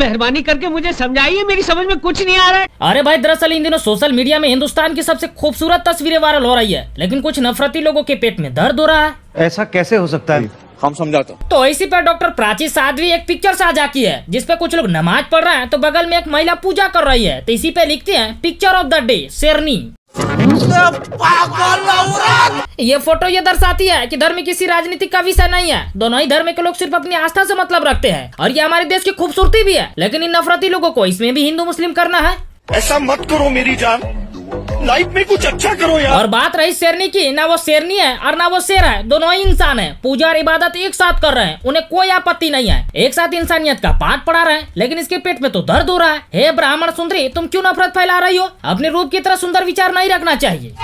मेहरबानी करके मुझे समझाइए मेरी समझ में कुछ नहीं आ रहा है अरे भाई दरअसल इन दिनों सोशल मीडिया में हिंदुस्तान की सबसे खूबसूरत तस्वीरें वायरल हो रही है लेकिन कुछ नफरती लोगों के पेट में दर्द हो रहा है ऐसा कैसे हो सकता है हम समझाते तो इसी पर डॉक्टर प्राची साधवी एक पिक्चर साझा की है जिसपे कुछ लोग नमाज पढ़ रहे हैं तो बगल में एक महिला पूजा कर रही है तो इसी पे लिखते हैं पिक्चर ऑफ द डे शेरनी ये फोटो ये दर्शाती है कि धर्म किसी राजनीतिक का विषय नहीं है दोनों ही धर्म के लोग सिर्फ अपनी आस्था से मतलब रखते हैं और ये हमारे देश की खूबसूरती भी है लेकिन इन नफरती लोगों को इसमें भी हिंदू मुस्लिम करना है ऐसा मत करो मेरी जान लाइफ में कुछ अच्छा करो यार और बात रही शेरनी की ना वो शेरनी है और ना वो शेर है दोनों ही इंसान है पूजा और इबादत एक साथ कर रहे हैं उन्हें कोई आपत्ति नहीं है एक साथ इंसानियत का पाठ पढ़ा रहे हैं लेकिन इसके पेट में तो दर्द हो रहा है हे ब्राह्मण सुंदरी तुम क्यों नफरत फैला रही हो अपने रूप की तरह सुंदर विचार नहीं रखना चाहिए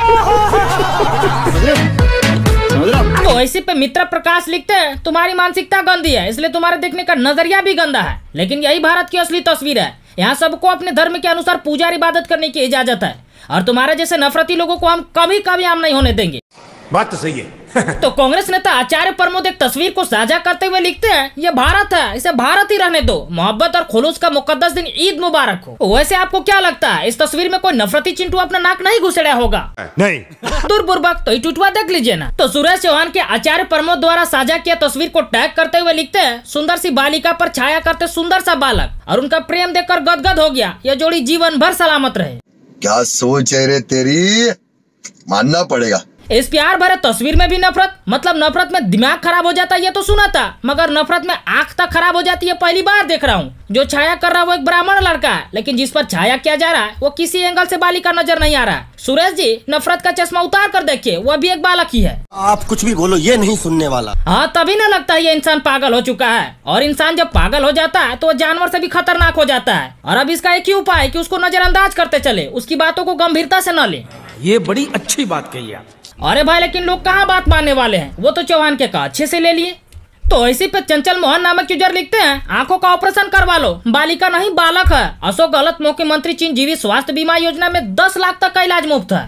तो ऐसे पे मित्र प्रकाश लिखते हैं तुम्हारी मानसिकता गंदी है इसलिए तुम्हारे देखने का नजरिया भी गंदा है लेकिन यही भारत की असली तस्वीर है यहाँ सबको अपने धर्म के अनुसार पूजा इबादत करने की इजाजत है और तुम्हारे जैसे नफरती लोगों को हम कभी कभी आम नहीं होने देंगे बात तो सही है तो कांग्रेस नेता आचार्य प्रमोद एक तस्वीर को साझा करते हुए लिखते हैं ये भारत है इसे भारत ही रहने दो मोहब्बत और खुलूस का मुकदस दिन ईद मुबारक हो वैसे आपको क्या लगता है इस तस्वीर में कोई नफरती चिंटू अपना नाक नहीं घुसेड़ा होगा नहीं दुर्बुर्बक तो टूटवा देख लीजिए ना तो सुरेश चौहान के आचार्य प्रमोद द्वारा साझा किया तस्वीर को टैग करते हुए लिखते हैं सुंदर सी बालिका पर छाया करते सुंदर सा बालक और उनका प्रेम देखकर गदगद हो गया यह जोड़ी जीवन भर सलामत रहे क्या सोच है रे तेरी मानना पड़ेगा इस प्यार भरे तस्वीर में भी नफरत मतलब नफरत में दिमाग खराब हो जाता है ये तो सुना था मगर नफरत में आंख तक खराब हो जाती है पहली बार देख रहा हूँ जो छाया कर रहा है वो एक ब्राह्मण लड़का है लेकिन जिस पर छाया किया जा रहा है वो किसी एंगल से बालिका नजर नहीं आ रहा है सुरेश जी नफरत का चश्मा उतार कर देखिए वो भी एक बालक ही है आप कुछ भी बोलो ये नहीं सुनने वाला हाँ तभी ना लगता है ये इंसान पागल हो चुका है और इंसान जब पागल हो जाता है तो वो जानवर से भी खतरनाक हो जाता है और अब इसका एक ही उपाय की उसको नजरअंदाज करते चले उसकी बातों को गंभीरता से न ले ये बड़ी अच्छी बात कही आप अरे भाई लेकिन लोग कहाँ बात मानने वाले हैं वो तो चौहान के का अच्छे से ले लिए तो इसी पे चंचल मोहन नामक यूजर लिखते हैं आंखों का ऑपरेशन करवा लो बालिका नहीं बालक है अशोक गलत मुख्यमंत्री चिन्ह जीवी स्वास्थ्य बीमा योजना में दस लाख तक का इलाज मुफ्त है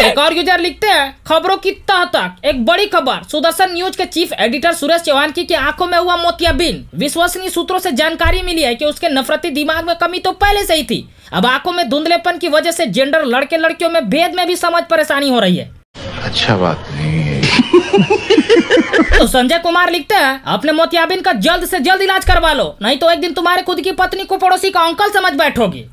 एक और यूजर लिखते हैं खबरों की तह तक एक बड़ी खबर सुदर्शन न्यूज के चीफ एडिटर सुरेश चौहान की, की आंखों में हुआ मोतियाबीन विश्वसनीय सूत्रों से जानकारी मिली है कि उसके नफरती दिमाग में कमी तो पहले से ही थी अब आंखों में धुंधलेपन की वजह से जेंडर लड़के लड़कियों में भेद में भी समझ परेशानी हो रही है अच्छा बात नहीं है तो संजय कुमार लिखते हैं अपने मोतियाबिन का जल्द से जल्द इलाज करवा लो नहीं तो एक दिन तुम्हारे खुद की पत्नी को पड़ोसी का अंकल समझ बैठोगी